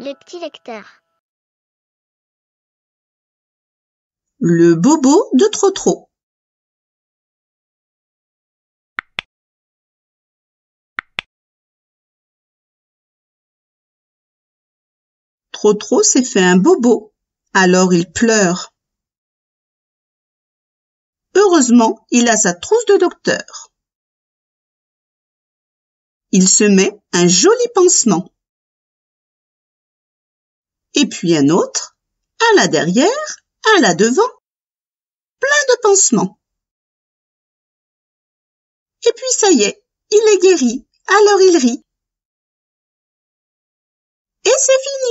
Les petits lecteurs. Le bobo de Trotro. Trotro s'est fait un bobo, alors il pleure. Heureusement, il a sa trousse de docteur. Il se met un joli pansement et puis un autre, un là derrière, un là devant, plein de pansements. Et puis ça y est, il est guéri, alors il rit. Et c'est fini.